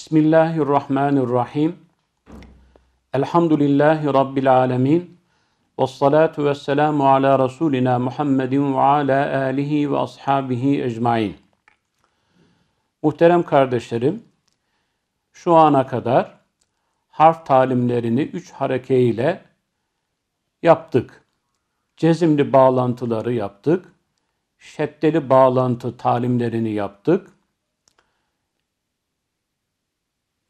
Bismillahirrahmanirrahim. Elhamdülillahi Rabbil alemin. Ve salatu ve selamu ala Resulina Muhammedin ve ala alihi ve ashabihi ecmain. Muhterem kardeşlerim, şu ana kadar harf talimlerini üç harekeyle yaptık. Cezimli bağlantıları yaptık. Şeddeli bağlantı talimlerini yaptık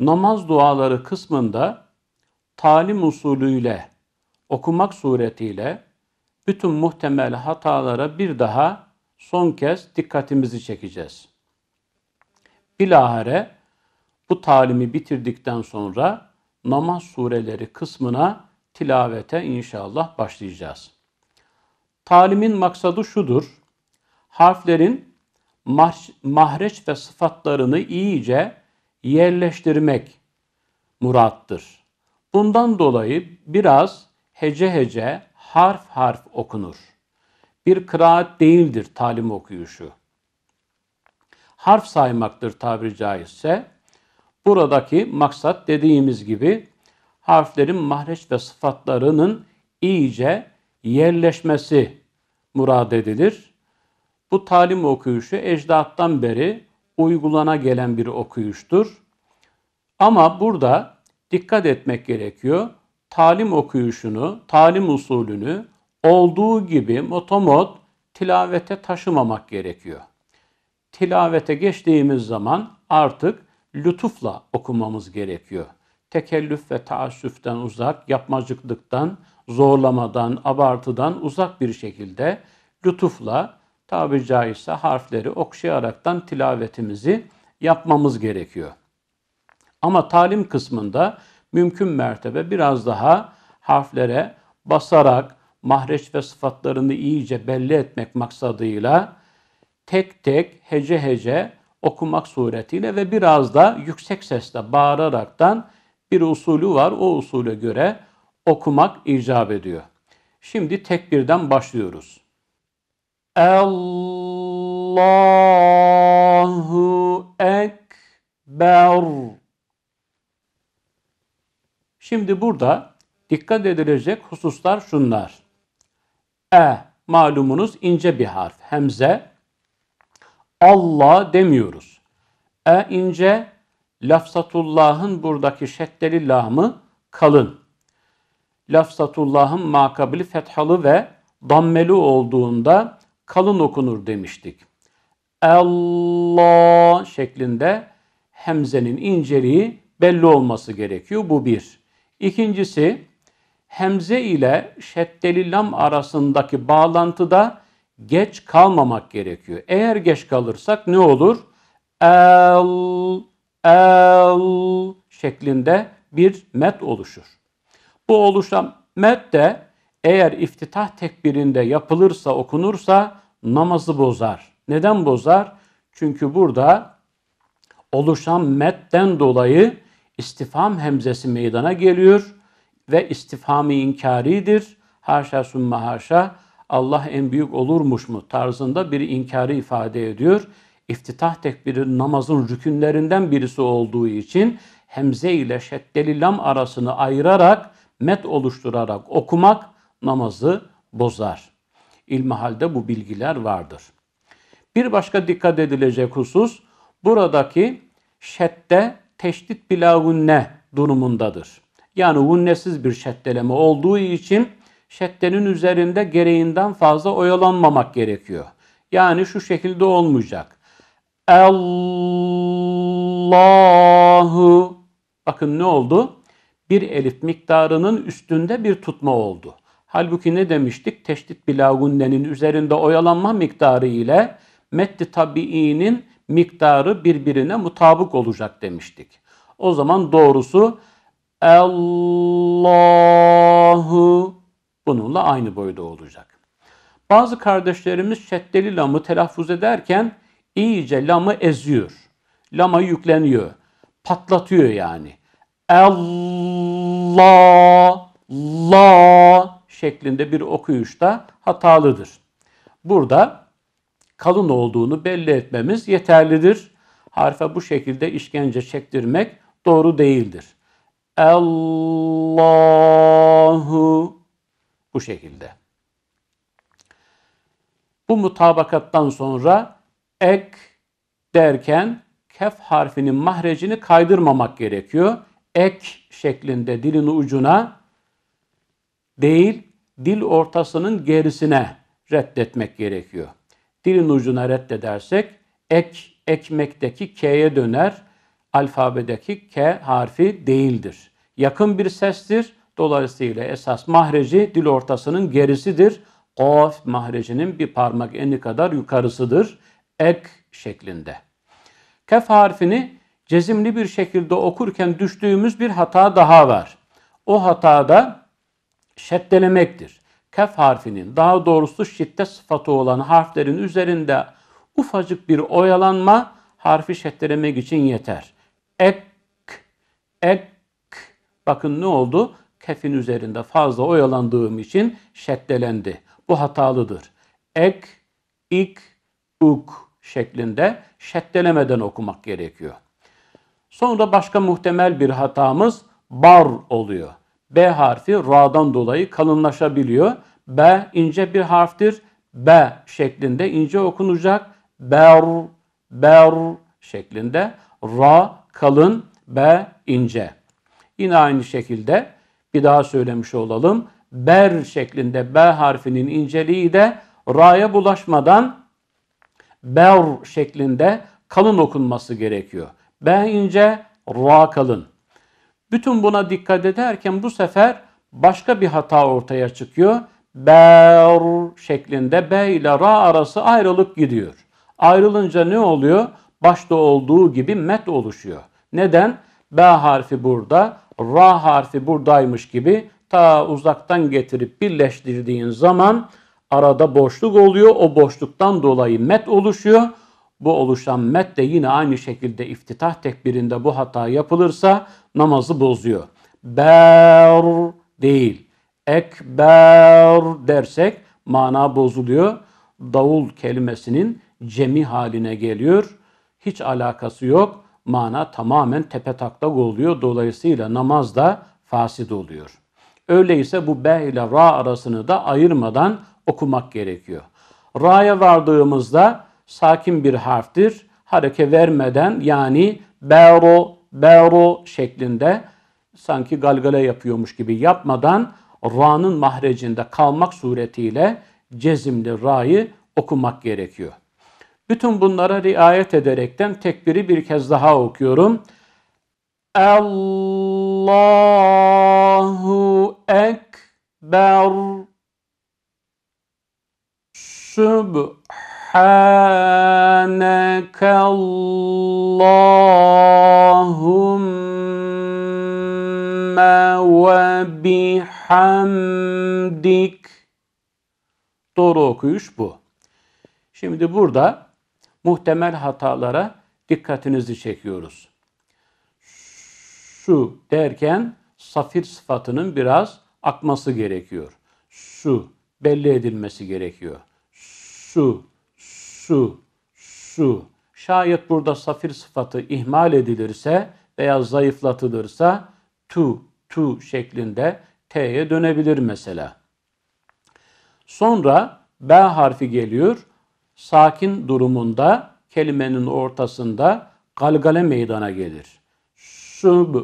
namaz duaları kısmında talim usulüyle okumak suretiyle bütün muhtemel hatalara bir daha son kez dikkatimizi çekeceğiz. Bilahare bu talimi bitirdikten sonra namaz sureleri kısmına tilavete inşallah başlayacağız. Talimin maksadı şudur. Harflerin mahreç ve sıfatlarını iyice yerleştirmek murattır. Bundan dolayı biraz hece hece harf harf okunur. Bir kıraat değildir talim okuyuşu. Harf saymaktır tabiri caizse. Buradaki maksat dediğimiz gibi harflerin mahreç ve sıfatlarının iyice yerleşmesi murad edilir. Bu talim okuyuşu ecdattan beri uygulana gelen bir okuyuştur. Ama burada dikkat etmek gerekiyor. Talim okuyuşunu, talim usulünü olduğu gibi motomot tilavete taşımamak gerekiyor. Tilavete geçtiğimiz zaman artık lütufla okumamız gerekiyor. Tekellüf ve taassüften uzak, yapmacıklıktan, zorlamadan, abartıdan uzak bir şekilde lütufla tabiri caizse harfleri okşayaraktan tilavetimizi yapmamız gerekiyor. Ama talim kısmında mümkün mertebe biraz daha harflere basarak mahreç ve sıfatlarını iyice belli etmek maksadıyla tek tek hece hece okumak suretiyle ve biraz da yüksek sesle bağıraraktan bir usulü var. O usule göre okumak icap ediyor. Şimdi tekbirden başlıyoruz. Allahu Ekber. Şimdi burada dikkat edilecek hususlar şunlar. E malumunuz ince bir harf. Hemze. Allah demiyoruz. E ince. Lafzatullah'ın buradaki şeddeli lamı kalın. Lafzatullah'ın makabili fethalı ve dammeli olduğunda kalın okunur demiştik. Allah şeklinde hemzenin inceliği belli olması gerekiyor. Bu bir. İkincisi hemze ile şeddeli lam arasındaki bağlantıda geç kalmamak gerekiyor. Eğer geç kalırsak ne olur? El, el şeklinde bir met oluşur. Bu oluşan met de eğer iftitah tekbirinde yapılırsa, okunursa namazı bozar. Neden bozar? Çünkü burada oluşan metten dolayı istifam hemzesi meydana geliyor ve istifami inkaridir. Haşa sümme haşa Allah en büyük olurmuş mu tarzında bir inkarı ifade ediyor. İftitah tekbiri namazın rükünlerinden birisi olduğu için hemze ile şeddeli lam arasını ayırarak met oluşturarak okumak namazı bozar. İlmihalde bu bilgiler vardır. Bir başka dikkat edilecek husus buradaki şedde teşdit bila gunne durumundadır. Yani gunnesiz bir şeddeleme olduğu için şeddenin üzerinde gereğinden fazla oyalanmamak gerekiyor. Yani şu şekilde olmayacak. Allahu Bakın ne oldu? Bir elif miktarının üstünde bir tutma oldu. Halbuki ne demiştik? Teşdit bilagunnenin üzerinde oyalanma miktarı ile metti tabiinin miktarı birbirine mutabık olacak demiştik. O zaman doğrusu Allahu bununla aynı boyda olacak. Bazı kardeşlerimiz şeddeli lamı telaffuz ederken iyice lamı eziyor. Lama yükleniyor. Patlatıyor yani. Allah la şeklinde bir okuyuş da hatalıdır. Burada kalın olduğunu belli etmemiz yeterlidir. Harfe bu şekilde işkence çektirmek doğru değildir. Allahu bu şekilde. Bu mutabakattan sonra ek derken kef harfinin mahrecini kaydırmamak gerekiyor. Ek şeklinde dilin ucuna değil dil ortasının gerisine reddetmek gerekiyor. Dilin ucuna reddedersek ek, ekmekteki K'ye döner. Alfabedeki K harfi değildir. Yakın bir sestir. Dolayısıyla esas mahreci dil ortasının gerisidir. Kaf mahrecinin bir parmak eni kadar yukarısıdır. Ek şeklinde. Kef harfini cezimli bir şekilde okurken düştüğümüz bir hata daha var. O hatada şeddelemektir. Kef harfinin daha doğrusu şiddet sıfatı olan harflerin üzerinde ufacık bir oyalanma harfi şeddelemek için yeter. Ek, ek. Bakın ne oldu? Kefin üzerinde fazla oyalandığım için şeddelendi. Bu hatalıdır. Ek, ik, uk şeklinde şeddelemeden okumak gerekiyor. Sonra başka muhtemel bir hatamız bar oluyor. B harfi ra'dan dolayı kalınlaşabiliyor. B ince bir harftir. B şeklinde ince okunacak. Ber, ber şeklinde. Ra kalın, B ince. Yine aynı şekilde bir daha söylemiş olalım. Ber şeklinde B harfinin inceliği de ra'ya bulaşmadan ber şeklinde kalın okunması gerekiyor. B ince, ra kalın. Bütün buna dikkat ederken bu sefer başka bir hata ortaya çıkıyor. Ber şeklinde B ile ra arası ayrılıp gidiyor. Ayrılınca ne oluyor? Başta olduğu gibi met oluşuyor. Neden? B harfi burada, ra harfi buradaymış gibi ta uzaktan getirip birleştirdiğin zaman arada boşluk oluyor. O boşluktan dolayı met oluşuyor. Bu oluşan met de yine aynı şekilde iftitah tekbirinde bu hata yapılırsa namazı bozuyor. Ber değil. Ekber dersek mana bozuluyor. Davul kelimesinin cemi haline geliyor. Hiç alakası yok. Mana tamamen tepetaklak oluyor. Dolayısıyla namaz da fasit oluyor. Öyleyse bu B ile Ra arasını da ayırmadan okumak gerekiyor. Ra'ya vardığımızda sakin bir harftir. Hareke vermeden yani bero beru şeklinde sanki galgale yapıyormuş gibi yapmadan ra'nın mahrecinde kalmak suretiyle cezimli ra'yı okumak gerekiyor. Bütün bunlara riayet ederekten tekbiri bir kez daha okuyorum. Allahu Ekber Subhaneke Allah bihamdik. Doğru okuyuş bu. Şimdi burada muhtemel hatalara dikkatinizi çekiyoruz. Su derken safir sıfatının biraz akması gerekiyor. Su belli edilmesi gerekiyor. Su, su, su. Şayet burada safir sıfatı ihmal edilirse veya zayıflatılırsa tu to şeklinde T'ye dönebilir mesela. Sonra B harfi geliyor. Sakin durumunda kelimenin ortasında galgale meydana gelir. Sub,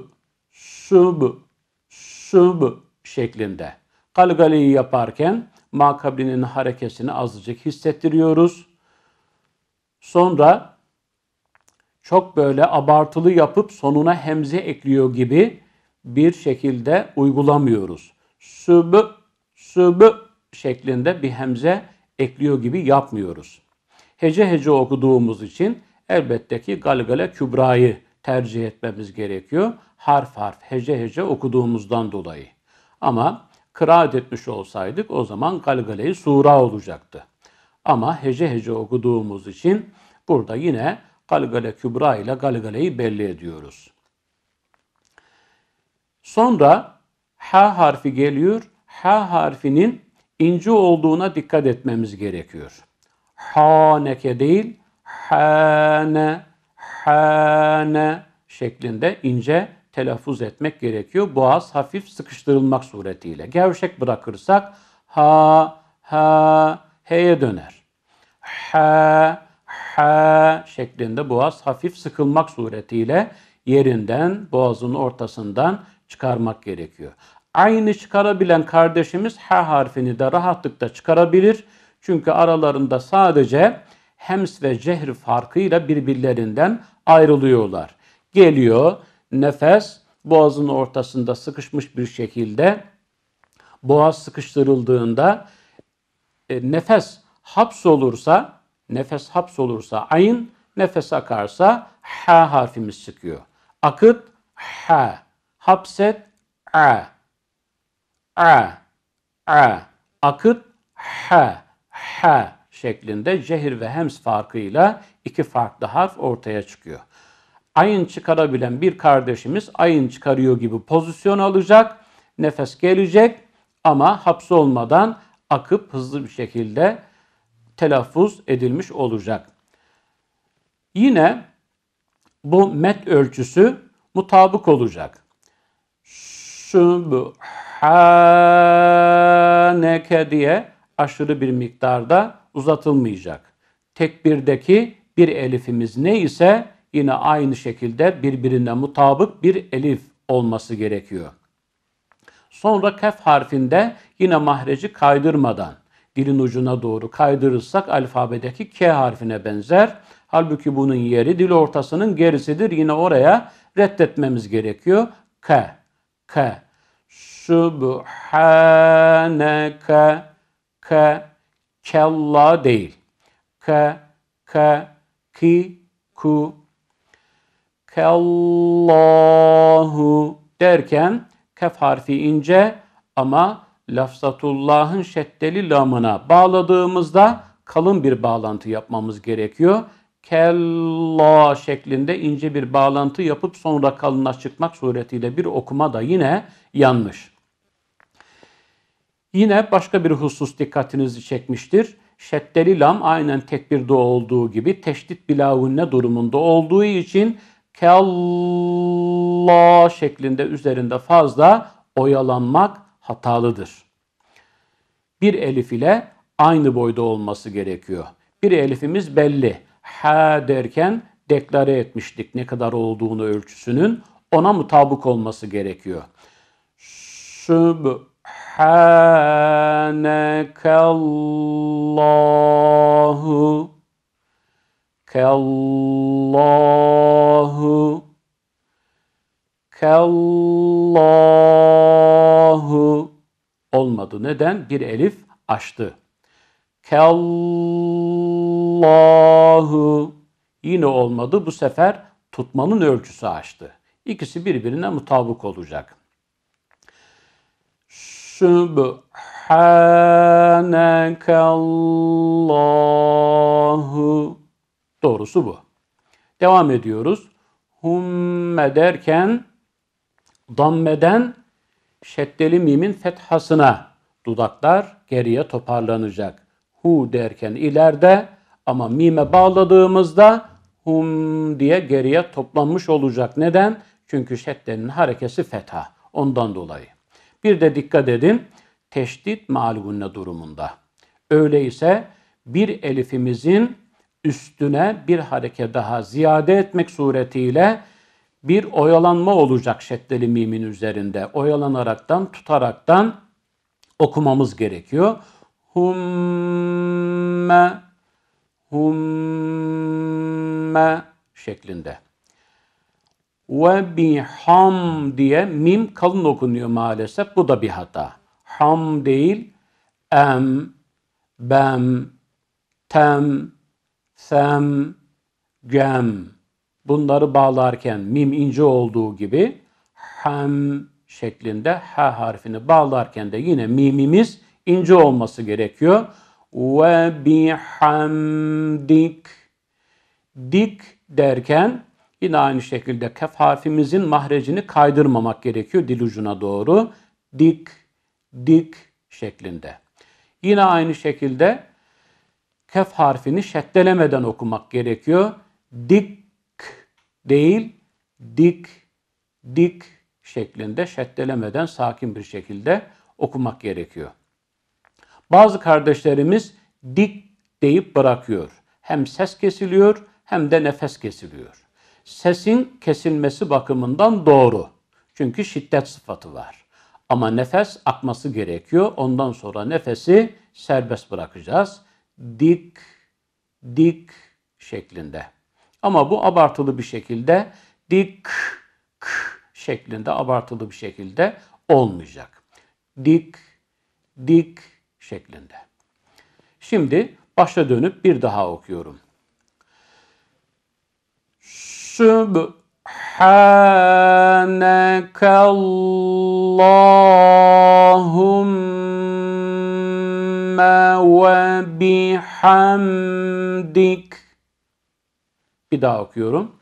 sub, sub şeklinde. Galgaleyi yaparken makablinin harekesini azıcık hissettiriyoruz. Sonra çok böyle abartılı yapıp sonuna hemze ekliyor gibi bir şekilde uygulamıyoruz. Sübü, sübü şeklinde bir hemze ekliyor gibi yapmıyoruz. Hece hece okuduğumuz için elbette ki galgale kübrayı tercih etmemiz gerekiyor. Harf harf, hece hece okuduğumuzdan dolayı. Ama kıraat etmiş olsaydık o zaman galgaleyi sura olacaktı. Ama hece hece okuduğumuz için burada yine galgale kübra ile galgaleyi belli ediyoruz. Sonra h harfi geliyor. H harfinin ince olduğuna dikkat etmemiz gerekiyor. Haneke değil, hane, hane şeklinde ince telaffuz etmek gerekiyor. Boğaz hafif sıkıştırılmak suretiyle. Gevşek bırakırsak ha, ha, heye döner. Ha, ha şeklinde boğaz hafif sıkılmak suretiyle yerinden, boğazın ortasından çıkarmak gerekiyor. Aynı çıkarabilen kardeşimiz H harfini de rahatlıkla çıkarabilir. Çünkü aralarında sadece hems ve cehri farkıyla birbirlerinden ayrılıyorlar. Geliyor nefes boğazın ortasında sıkışmış bir şekilde boğaz sıkıştırıldığında e, nefes hapsolursa nefes hapsolursa ayın nefes akarsa h harfimiz çıkıyor. Akıt h. Hapset a. A. A. Akıt ha. Ha şeklinde cehir ve hems farkıyla iki farklı harf ortaya çıkıyor. Ayın çıkarabilen bir kardeşimiz ayın çıkarıyor gibi pozisyon alacak. Nefes gelecek ama hapsolmadan akıp hızlı bir şekilde telaffuz edilmiş olacak. Yine bu met ölçüsü mutabık olacak. Sübhaneke diye aşırı bir miktarda uzatılmayacak. Tekbirdeki bir elifimiz ne ise yine aynı şekilde birbirine mutabık bir elif olması gerekiyor. Sonra kef harfinde yine mahreci kaydırmadan dilin ucuna doğru kaydırırsak alfabedeki K harfine benzer. Halbuki bunun yeri dil ortasının gerisidir. Yine oraya reddetmemiz gerekiyor. K. K. Subhaneke K. Kella değil. K. K. Ki. Ku. Kellahu derken kef harfi ince ama lafzatullahın şeddeli lamına bağladığımızda kalın bir bağlantı yapmamız gerekiyor kella şeklinde ince bir bağlantı yapıp sonra kalına çıkmak suretiyle bir okuma da yine yanlış. Yine başka bir husus dikkatinizi çekmiştir. Şeddeli lam aynen tekbirde olduğu gibi teşdit bilavunne durumunda olduğu için kella şeklinde üzerinde fazla oyalanmak hatalıdır. Bir elif ile aynı boyda olması gerekiyor. Bir elifimiz belli ha derken deklare etmiştik ne kadar olduğunu ölçüsünün. Ona mutabık olması gerekiyor. Subhanekallahu Kallahu Kallahu olmadı. Neden? Bir elif açtı. Kallahu. Yine olmadı. Bu sefer tutmanın ölçüsü açtı. İkisi birbirine mutabık olacak. Sübhanekallahu. Doğrusu bu. Devam ediyoruz. Humme derken dammeden şeddeli mimin fethasına dudaklar geriye toparlanacak hu derken ileride ama mime bağladığımızda hum diye geriye toplanmış olacak. Neden? Çünkü şeddenin harekesi fetha. Ondan dolayı. Bir de dikkat edin. Teşdit malgunne durumunda. Öyleyse bir elifimizin üstüne bir hareke daha ziyade etmek suretiyle bir oyalanma olacak şeddeli mimin üzerinde. Oyalanaraktan, tutaraktan okumamız gerekiyor humme humme şeklinde. Ve biham diye mim kalın okunuyor maalesef. Bu da bir hata. Ham değil. Em, bem, tem, sem, gem. Bunları bağlarken mim ince olduğu gibi ham şeklinde ha harfini bağlarken de yine mimimiz ince olması gerekiyor. Ve bihamdik dik derken yine aynı şekilde kef harfimizin mahrecini kaydırmamak gerekiyor dil ucuna doğru. Dik, dik şeklinde. Yine aynı şekilde kef harfini şeddelemeden okumak gerekiyor. Dik değil, dik, dik şeklinde şeddelemeden sakin bir şekilde okumak gerekiyor. Bazı kardeşlerimiz dik deyip bırakıyor. Hem ses kesiliyor hem de nefes kesiliyor. Sesin kesilmesi bakımından doğru. Çünkü şiddet sıfatı var. Ama nefes akması gerekiyor. Ondan sonra nefesi serbest bırakacağız. Dik, dik şeklinde. Ama bu abartılı bir şekilde dik, k şeklinde abartılı bir şekilde olmayacak. Dik, dik, şeklinde. Şimdi başa dönüp bir daha okuyorum. Sübhaneke Allahümme ve bihamdik. Bir daha okuyorum.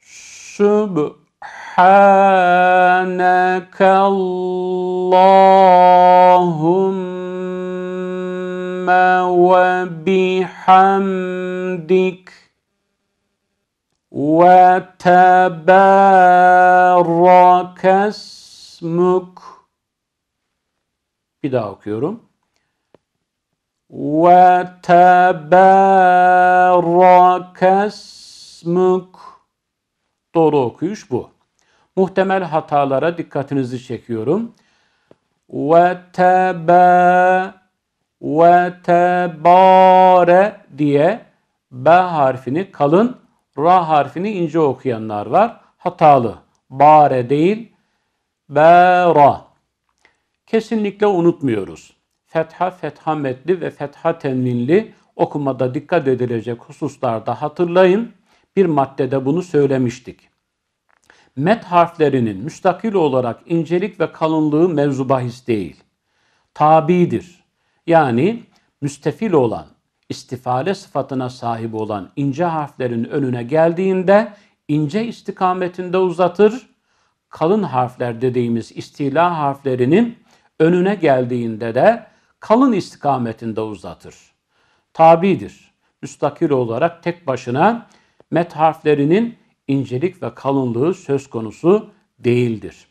Sübhaneke سبحانك اللهم وبحمدك وتبارك اسمك Bir daha okuyorum. وتبارك اسمك Doğru okuyuş bu muhtemel hatalara dikkatinizi çekiyorum. Ve tebe ve tebare diye B harfini kalın, Ra harfini ince okuyanlar var. Hatalı. Bare değil, bera. Kesinlikle unutmuyoruz. Fetha, fetha metli ve fetha tenvinli okumada dikkat edilecek hususlarda hatırlayın. Bir maddede bunu söylemiştik met harflerinin müstakil olarak incelik ve kalınlığı mevzu değil. Tabidir. Yani müstefil olan, istifale sıfatına sahip olan ince harflerin önüne geldiğinde ince istikametinde uzatır, kalın harfler dediğimiz istila harflerinin önüne geldiğinde de kalın istikametinde uzatır. Tabidir. Müstakil olarak tek başına met harflerinin incelik ve kalınlığı söz konusu değildir.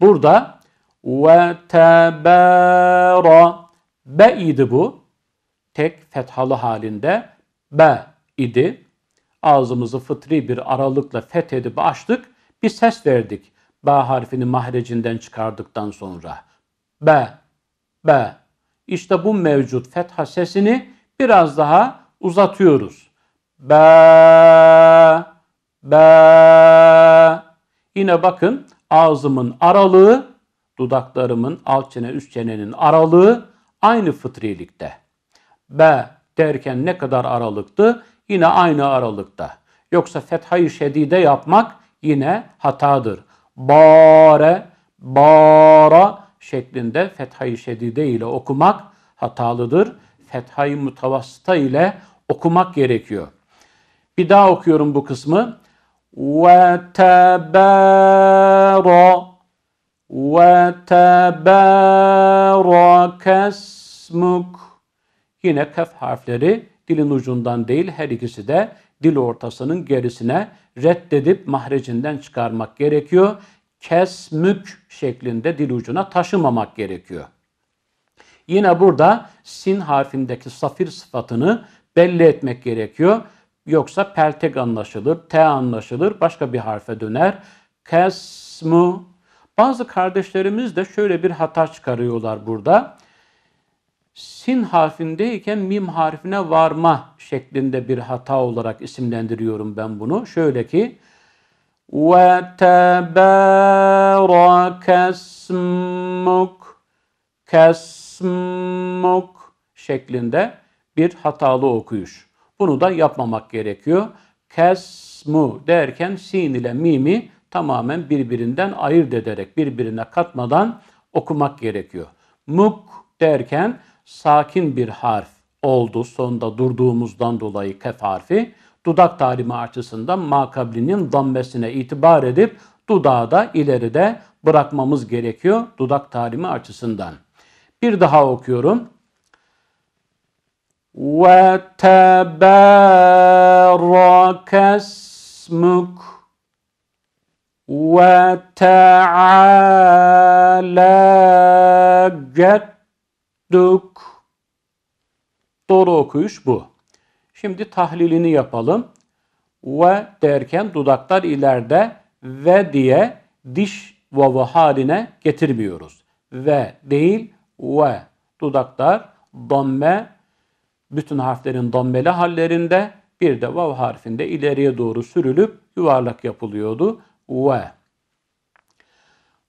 Burada ve tebera be idi bu. Tek fethalı halinde be idi. Ağzımızı fıtri bir aralıkla fethedip açtık. Bir ses verdik. Ba harfini mahrecinden çıkardıktan sonra. Be, be. İşte bu mevcut fetha sesini biraz daha uzatıyoruz be be. Yine bakın ağzımın aralığı, dudaklarımın alt çene üst çenenin aralığı aynı fıtrilikte. Be derken ne kadar aralıktı? Yine aynı aralıkta. Yoksa fethayı şedide yapmak yine hatadır. Bare, bara şeklinde fethayı şedide ile okumak hatalıdır. Fethayı mutavasıta ile okumak gerekiyor. Bir daha okuyorum bu kısmı. Ve tebara ve tebarakesmuk Yine kaf harfleri dilin ucundan değil her ikisi de dil ortasının gerisine reddedip mahrecinden çıkarmak gerekiyor. Kesmük şeklinde dil ucuna taşımamak gerekiyor. Yine burada sin harfindeki safir sıfatını belli etmek gerekiyor. Yoksa peltek anlaşılır, T anlaşılır, başka bir harfe döner. Kesmu. Bazı kardeşlerimiz de şöyle bir hata çıkarıyorlar burada. Sin harfindeyken mim harfine varma şeklinde bir hata olarak isimlendiriyorum ben bunu. Şöyle ki ve tebarakesmuk kesmuk şeklinde bir hatalı okuyuş. Bunu da yapmamak gerekiyor. Kesmu derken sin ile mimi tamamen birbirinden ayırt ederek, birbirine katmadan okumak gerekiyor. Muk derken sakin bir harf oldu sonda durduğumuzdan dolayı kef harfi. Dudak tarimi açısından makablinin dammesine itibar edip dudağı da ileride bırakmamız gerekiyor dudak tarimi açısından. Bir daha okuyorum. وتبارك اسمك وتعالى cedduk Doğru okuyuş bu. Şimdi tahlilini yapalım. Ve derken dudaklar ileride ve diye diş vavı haline getirmiyoruz. Ve değil ve. Dudaklar damme bütün harflerin dammeli hallerinde bir de vav harfinde ileriye doğru sürülüp yuvarlak yapılıyordu. Ve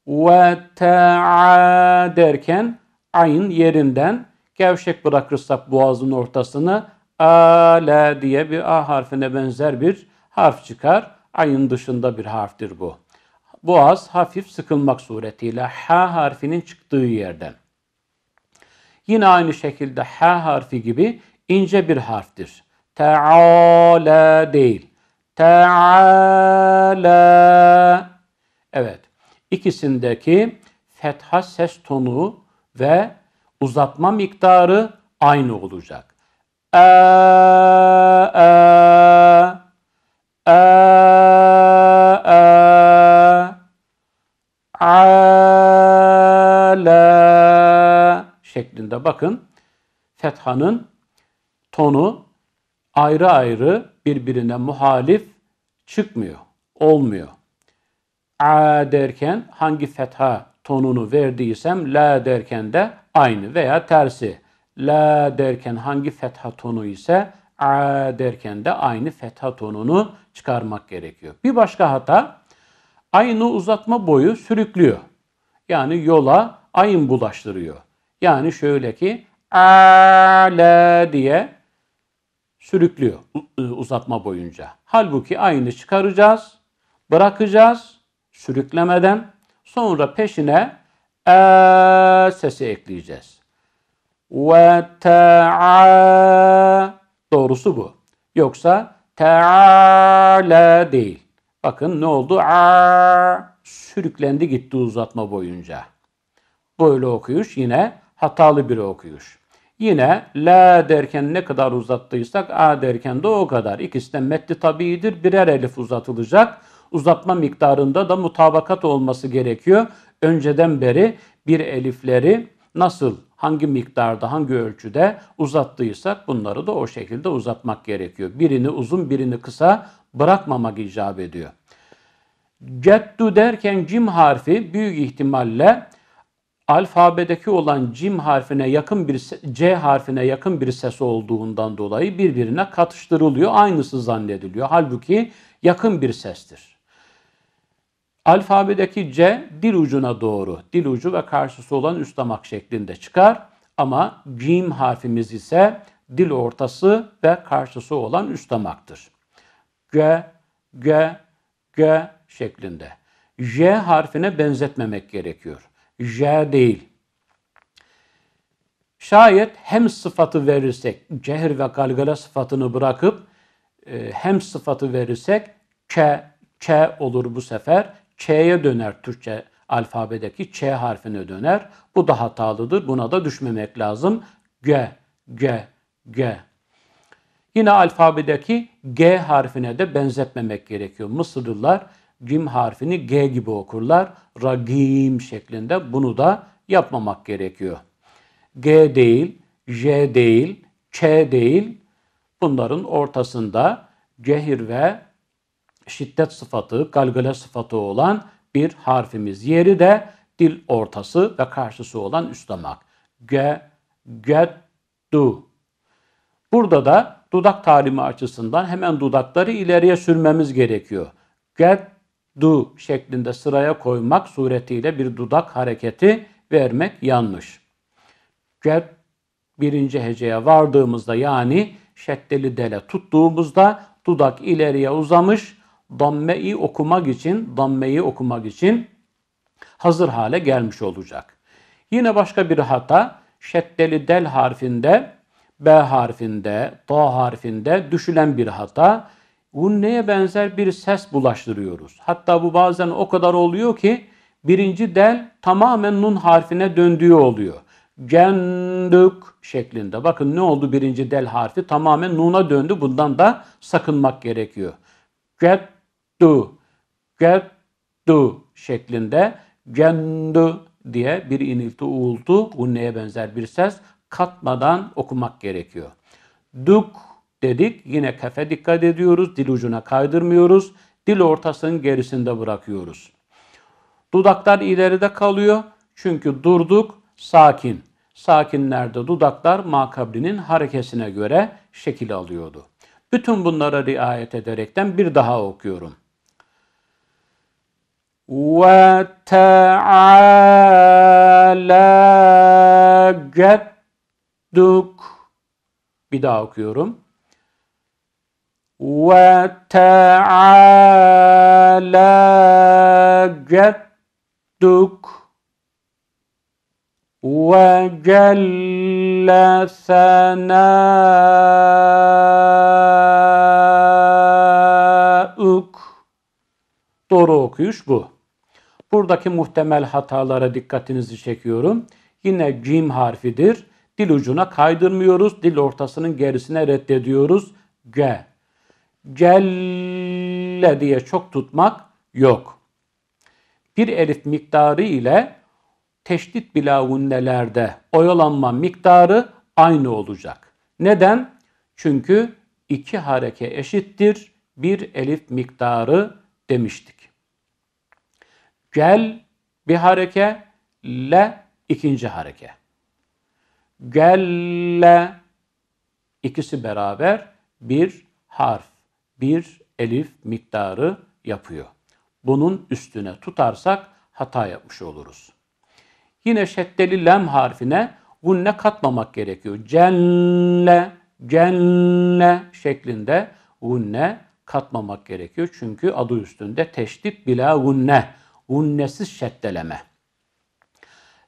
ve ta'a derken ayın yerinden gevşek bırakırsak boğazın ortasını ale diye bir a harfine benzer bir harf çıkar. Ayın dışında bir harftir bu. Boğaz hafif sıkılmak suretiyle h harfinin çıktığı yerden. Yine aynı şekilde h harfi gibi ince bir harftir. Teala değil. Teala. Evet. İkisindeki fetha ses tonu ve uzatma miktarı aynı olacak. a, a, a, a, ala şeklinde bakın. Fethanın tonu ayrı ayrı birbirine muhalif çıkmıyor, olmuyor. A derken hangi fetha tonunu verdiysem la derken de aynı veya tersi. La derken hangi fetha tonu ise a derken de aynı fetha tonunu çıkarmak gerekiyor. Bir başka hata aynı uzatma boyu sürüklüyor. Yani yola ayın bulaştırıyor. Yani şöyle ki a ala diye sürüklüyor e, uzatma boyunca. Halbuki aynı çıkaracağız, bırakacağız sürüklemeden. Sonra peşine e sesi ekleyeceğiz. Ve ta'a doğrusu bu. Yoksa taala değil. Bakın ne oldu? A sürüklendi gitti uzatma boyunca. Böyle okuyuş yine hatalı bir okuyuş. Yine la derken ne kadar uzattıysak a derken de o kadar. İkisi de metni tabiidir. Birer elif uzatılacak. Uzatma miktarında da mutabakat olması gerekiyor. Önceden beri bir elifleri nasıl hangi miktarda, hangi ölçüde uzattıysak bunları da o şekilde uzatmak gerekiyor. Birini uzun, birini kısa bırakmamak icap ediyor. Ceddu derken cim harfi büyük ihtimalle alfabedeki olan cim harfine yakın bir C harfine yakın bir ses olduğundan dolayı birbirine katıştırılıyor. Aynısı zannediliyor. Halbuki yakın bir sestir. Alfabedeki C dil ucuna doğru, dil ucu ve karşısı olan üst damak şeklinde çıkar. Ama cim harfimiz ise dil ortası ve karşısı olan üst damaktır. G, G, G şeklinde. J harfine benzetmemek gerekiyor. J değil. Şayet hem sıfatı verirsek, cehir ve galgala sıfatını bırakıp e, hem sıfatı verirsek Ç, Ç olur bu sefer. Ç'ye döner Türkçe alfabedeki Ç harfine döner. Bu da hatalıdır. Buna da düşmemek lazım. G, G, G. Yine alfabedeki G harfine de benzetmemek gerekiyor. Mısırlılar Cim harfini G gibi okurlar. Ragim şeklinde bunu da yapmamak gerekiyor. G değil, J değil, Ç değil. Bunların ortasında cehir ve şiddet sıfatı, galgale sıfatı olan bir harfimiz. Yeri de dil ortası ve karşısı olan üst damak. G, G, Du. Burada da dudak talimi açısından hemen dudakları ileriye sürmemiz gerekiyor. Get du şeklinde sıraya koymak suretiyle bir dudak hareketi vermek yanlış. Gel birinci heceye vardığımızda yani şeddeli dele tuttuğumuzda dudak ileriye uzamış dammeyi okumak için dammeyi okumak için hazır hale gelmiş olacak. Yine başka bir hata şeddeli del harfinde B harfinde, ta harfinde düşülen bir hata bu neye benzer bir ses bulaştırıyoruz. Hatta bu bazen o kadar oluyor ki birinci del tamamen nun harfine döndüğü oluyor. Cendük şeklinde. Bakın ne oldu birinci del harfi tamamen nuna döndü. Bundan da sakınmak gerekiyor. Ceddu, ceddu şeklinde cendu diye bir inilti uğultu, neye benzer bir ses katmadan okumak gerekiyor. Duk dedik. Yine kefe dikkat ediyoruz. Dil ucuna kaydırmıyoruz. Dil ortasının gerisinde bırakıyoruz. Dudaklar ileride kalıyor. Çünkü durduk sakin. Sakinlerde dudaklar makabrinin harekesine göre şekil alıyordu. Bütün bunlara riayet ederekten bir daha okuyorum. Ve teala cedduk. Bir daha okuyorum. وتعالى جدك وجل ثناؤك Doğru okuyuş bu. Buradaki muhtemel hatalara dikkatinizi çekiyorum. Yine cim harfidir. Dil ucuna kaydırmıyoruz. Dil ortasının gerisine reddediyoruz. G. Celle diye çok tutmak yok. Bir elif miktarı ile teşdit bilagunnelerde oyalanma miktarı aynı olacak. Neden? Çünkü iki hareke eşittir bir elif miktarı demiştik. Gel bir hareke, le ikinci hareke. Gelle ikisi beraber bir harf bir elif miktarı yapıyor. Bunun üstüne tutarsak hata yapmış oluruz. Yine şeddeli lem harfine gunne katmamak gerekiyor. Celle, cenne şeklinde gunne katmamak gerekiyor. Çünkü adı üstünde teşdit bila gunne, gunnesiz şeddeleme.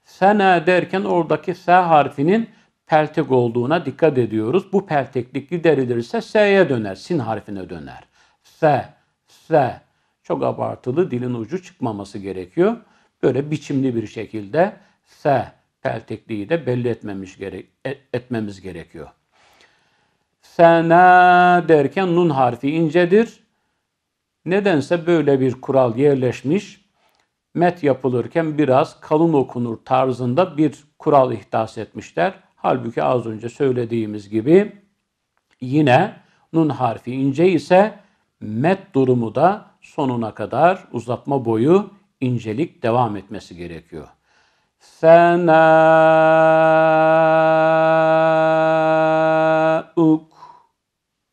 Sena derken oradaki se harfinin peltek olduğuna dikkat ediyoruz. Bu pelteklik giderilirse S'ye döner, sin harfine döner. S, S. Çok abartılı dilin ucu çıkmaması gerekiyor. Böyle biçimli bir şekilde S peltekliği de belli etmemiş gerek, e, etmemiz gerekiyor. Sena derken nun harfi incedir. Nedense böyle bir kural yerleşmiş. Met yapılırken biraz kalın okunur tarzında bir kural ihdas etmişler. Halbuki az önce söylediğimiz gibi yine nun harfi ince ise met durumu da sonuna kadar uzatma boyu incelik devam etmesi gerekiyor. Senâuk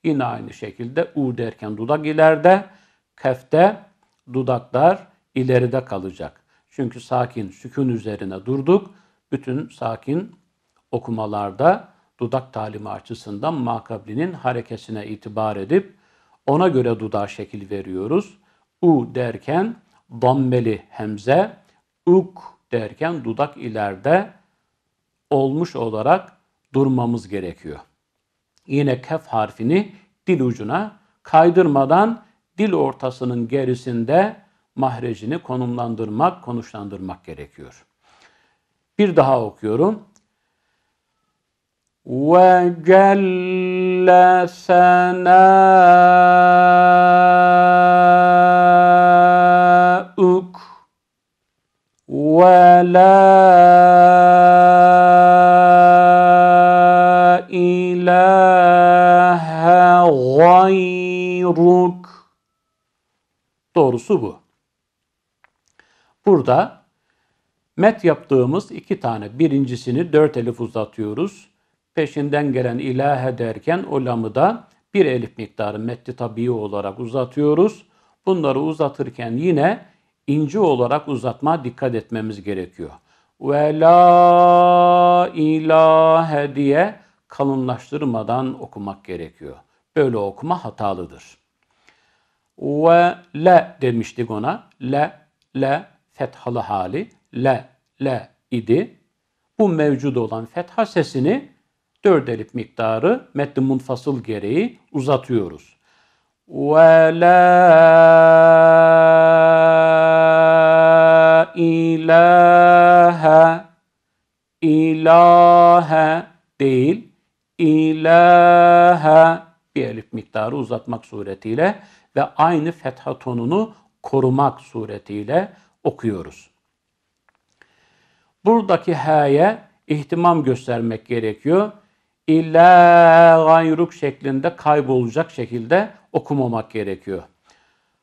yine aynı şekilde u derken dudak ileride, kefte dudaklar ileride kalacak. Çünkü sakin sükun üzerine durduk. Bütün sakin okumalarda dudak talimi açısından makablinin harekesine itibar edip ona göre dudağa şekil veriyoruz. U derken dammeli hemze, uk derken dudak ileride olmuş olarak durmamız gerekiyor. Yine kef harfini dil ucuna kaydırmadan dil ortasının gerisinde mahrecini konumlandırmak, konuşlandırmak gerekiyor. Bir daha okuyorum. وجل ثناؤك ولا إله غيرك Doğrusu bu. Burada met yaptığımız iki tane birincisini dört elif uzatıyoruz peşinden gelen ilahe derken o lamı da bir elif miktarı metni tabii olarak uzatıyoruz. Bunları uzatırken yine ince olarak uzatma dikkat etmemiz gerekiyor. Ve la ilahe diye kalınlaştırmadan okumak gerekiyor. Böyle okuma hatalıdır. Ve le demiştik ona. Le, le, fethalı hali. Le, le idi. Bu mevcut olan fetha sesini 4 elif miktarı metni munfasıl gereği uzatıyoruz. Ve la ilahe ilahe değil ilahe bir elif miktarı uzatmak suretiyle ve aynı fetha tonunu korumak suretiyle okuyoruz. Buradaki h'ye ihtimam göstermek gerekiyor illa gayruk şeklinde kaybolacak şekilde okumamak gerekiyor.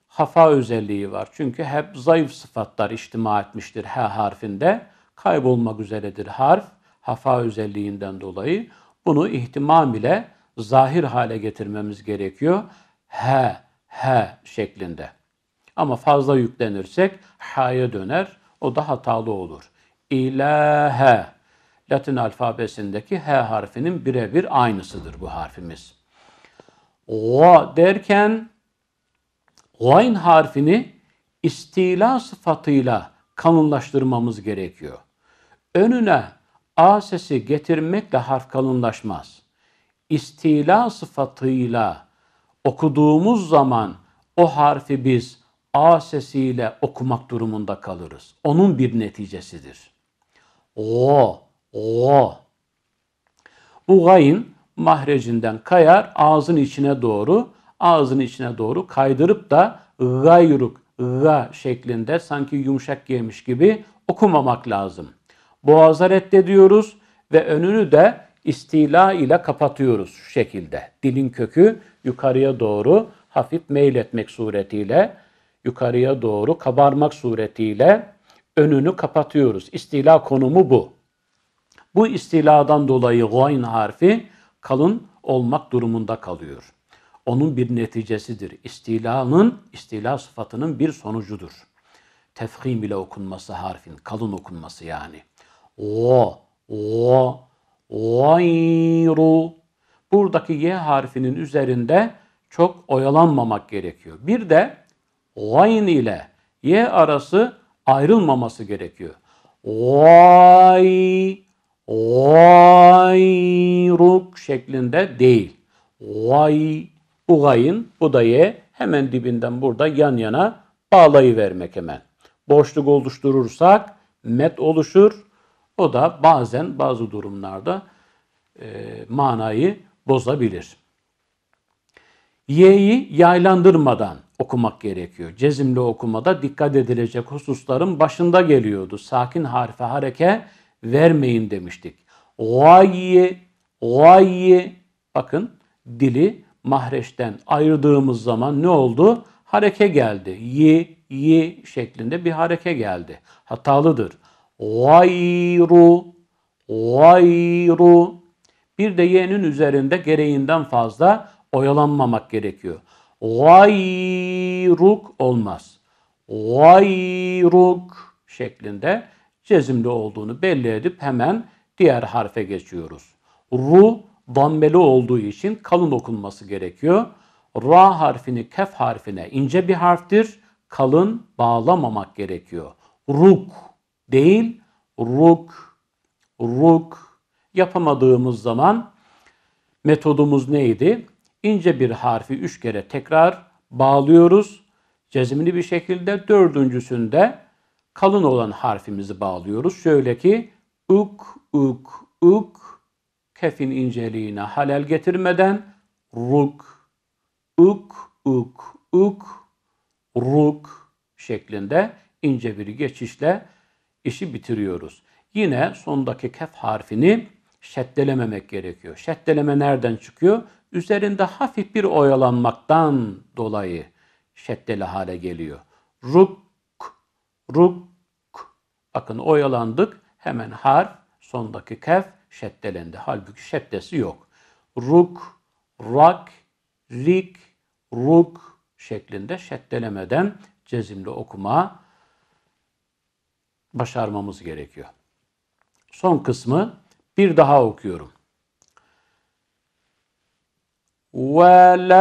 Hafa özelliği var. Çünkü hep zayıf sıfatlar içtima etmiştir H harfinde. Kaybolmak üzeredir harf. Hafa özelliğinden dolayı bunu ihtimam ile zahir hale getirmemiz gerekiyor. H, H şeklinde. Ama fazla yüklenirsek ha'ya döner. O da hatalı olur. İlahe Latin alfabesindeki H harfinin birebir aynısıdır bu harfimiz. O derken Gayn harfini istila sıfatıyla kalınlaştırmamız gerekiyor. Önüne A sesi getirmekle harf kalınlaşmaz. İstila sıfatıyla okuduğumuz zaman o harfi biz A sesiyle okumak durumunda kalırız. Onun bir neticesidir. O o. Bu gayın mahrecinden kayar ağzın içine doğru ağzın içine doğru kaydırıp da gayruk ga şeklinde sanki yumuşak yemiş gibi okumamak lazım. Boğaza reddediyoruz ve önünü de istila ile kapatıyoruz şu şekilde. Dilin kökü yukarıya doğru hafif meyletmek suretiyle, yukarıya doğru kabarmak suretiyle önünü kapatıyoruz. İstila konumu bu. Bu istiladan dolayı gayn harfi kalın olmak durumunda kalıyor. Onun bir neticesidir. İstilanın, istila sıfatının bir sonucudur. Tefhim ile okunması harfin, kalın okunması yani. O, o, gayru. Buradaki y harfinin üzerinde çok oyalanmamak gerekiyor. Bir de gayn ile y arası ayrılmaması gerekiyor. Vay gayruk şeklinde değil. Gay, ugayın, bu da ye, hemen dibinden burada yan yana bağlayıvermek hemen. Boşluk oluşturursak met oluşur. O da bazen bazı durumlarda e, manayı bozabilir. Y'yi yaylandırmadan okumak gerekiyor. Cezimli okumada dikkat edilecek hususların başında geliyordu. Sakin harfe hareke vermeyin demiştik. Gayye, gayye. Bakın dili mahreçten ayırdığımız zaman ne oldu? Hareke geldi. Ye, ye şeklinde bir hareke geldi. Hatalıdır. Gayru, gayru. Bir de ye'nin üzerinde gereğinden fazla oyalanmamak gerekiyor. Gayruk olmaz. Gayruk şeklinde cezimli olduğunu belli edip hemen diğer harfe geçiyoruz. Ru dammeli olduğu için kalın okunması gerekiyor. Ra harfini kef harfine ince bir harftir. Kalın bağlamamak gerekiyor. Ruk değil ruk ruk yapamadığımız zaman metodumuz neydi? İnce bir harfi üç kere tekrar bağlıyoruz. Cezimli bir şekilde dördüncüsünde kalın olan harfimizi bağlıyoruz. Şöyle ki uk uk uk kefin inceliğine halel getirmeden ruk uk uk uk ruk şeklinde ince bir geçişle işi bitiriyoruz. Yine sondaki kef harfini şeddelememek gerekiyor. Şeddeleme nereden çıkıyor? Üzerinde hafif bir oyalanmaktan dolayı şeddeli hale geliyor. Ruk, ruk, Bakın oyalandık. Hemen harf, sondaki kef şeddelendi. Halbuki şeddesi yok. Ruk, rak, rik, ruk şeklinde şeddelemeden cezimli okuma başarmamız gerekiyor. Son kısmı bir daha okuyorum. Ve la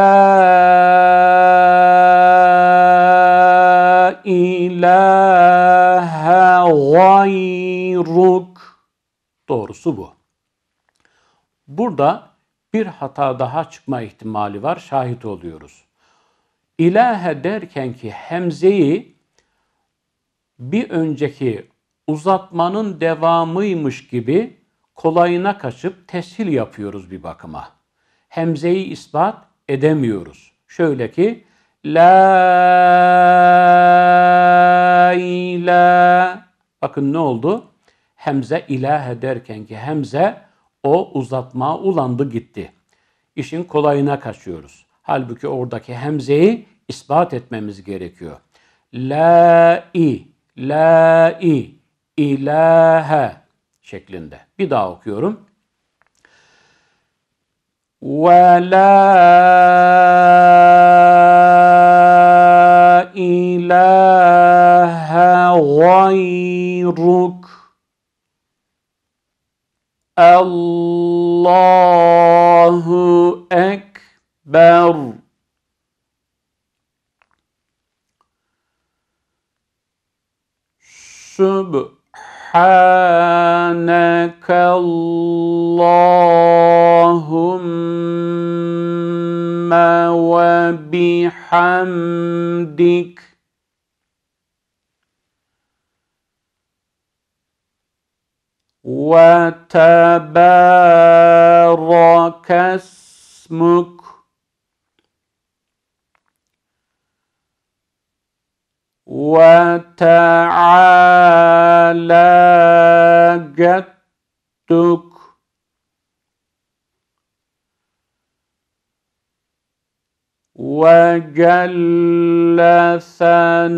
ilahe hayruk. Doğrusu bu. Burada bir hata daha çıkma ihtimali var. Şahit oluyoruz. İlahe derken ki hemzeyi bir önceki uzatmanın devamıymış gibi kolayına kaçıp teshil yapıyoruz bir bakıma. Hemzeyi ispat edemiyoruz. Şöyle ki La ilahe Bakın ne oldu? Hemze ilahe derken ki Hemze o uzatma ulandı gitti. İşin kolayına kaçıyoruz. Halbuki oradaki Hemze'yi ispat etmemiz gerekiyor. La i, la i, ilahe şeklinde. Bir daha okuyorum. Ve la الروك الله أكبر سبحانك اللهم وبحمدك وتبارك اسمك وتعالى جدك وجل ثناك